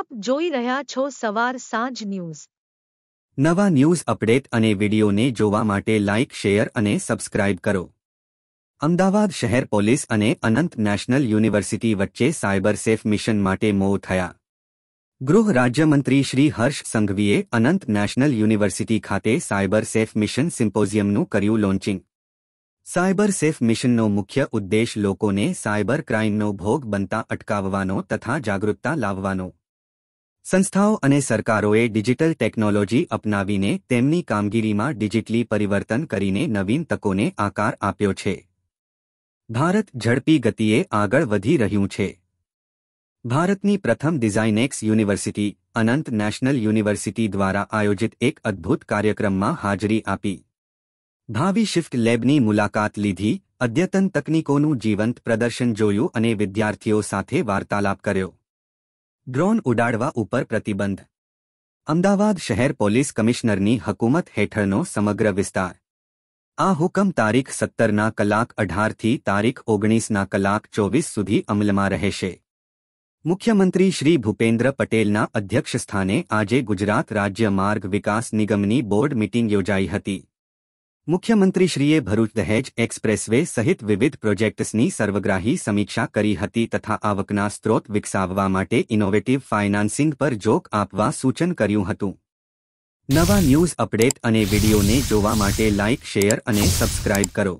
આપ જોઈ રહ્યા છો સવાર સાંજ ન્યૂઝ નવા ન્યૂઝ અપડેટ અને વિડીયોને જોવા માટે લાઇક શેર અને સબસ્ક્રાઇબ કરો અમદાવાદ શહેર પોલીસ અને અનંત નેશનલ યુનિવર્સિટી વચ્ચે સાયબર સેફ મિશન માટે મોવ થયા ગૃહ રાજ્યમંત્રી શ્રી હર્ષ સંઘવીએ અનંત નેશનલ યુનિવર્સિટી ખાતે સાયબર સેફ મિશન સિમ્પોઝિયમનું કર્યું લોન્ચિંગ સાયબર સેફ મિશનનો મુખ્ય ઉદ્દેશ લોકોને સાયબર ક્રાઇમનો ભોગ બનતા અટકાવવાનો તથા જાગૃતતા લાવવાનો સંસ્થાઓ અને સરકારોએ ડિજિટલ ટેકનોલોજી અપનાવીને તેમની કામગીરીમાં ડિજિટલી પરિવર્તન કરીને નવીન તકોને આકાર આપ્યો છે ભારત ઝડપી ગતિએ આગળ વધી રહ્યું છે ભારતની પ્રથમ DesignX university Anant national university દ્વારા આયોજિત એક અદ્ભુત કાર્યક્રમમાં હાજરી આપી ભાવિ શિફ્ટ લેબની મુલાકાત લીધી અદ્યતન તકનીકોનું જીવંત પ્રદર્શન જોયું અને વિદ્યાર્થીઓ સાથે વાર્તાલાપ કર્યો ડ્રોન ઉડાડવા ઉપર પ્રતિબંધ અમદાવાદ શહેર પોલીસ કમિશનરની હકુમત હેઠળનો સમગ્ર વિસ્તાર આ હુકમ તારીખ સત્તરના કલાક અઢારથી તારીખ ઓગણીસના કલાક ચોવીસ સુધી અમલમાં રહેશે મુખ્યમંત્રી શ્રી ભૂપેન્દ્ર પટેલના અધ્યક્ષસ્થાને આજે ગુજરાત રાજ્ય માર્ગ વિકાસ નિગમની બોર્ડ મીટિંગ યોજાઈ હતી મુખ્યમંત્રીશ્રીએ ભરૂચ દહેજ એક્સપ્રેસવે સહિત વિવિધ પ્રોજેક્ટ્સની સર્વગ્રાહી સમીક્ષા કરી હતી તથા આવકના સ્ત્રોત વિકસાવવા માટે ઇનોવેટિવ ફાઇનાન્સિંગ પર જોક આપવા સૂચન કર્યું હતું નવા ન્યૂઝ અપડેટ અને વિડીયોને જોવા માટે લાઇક શેર અને સબસ્ક્રાઇબ કરો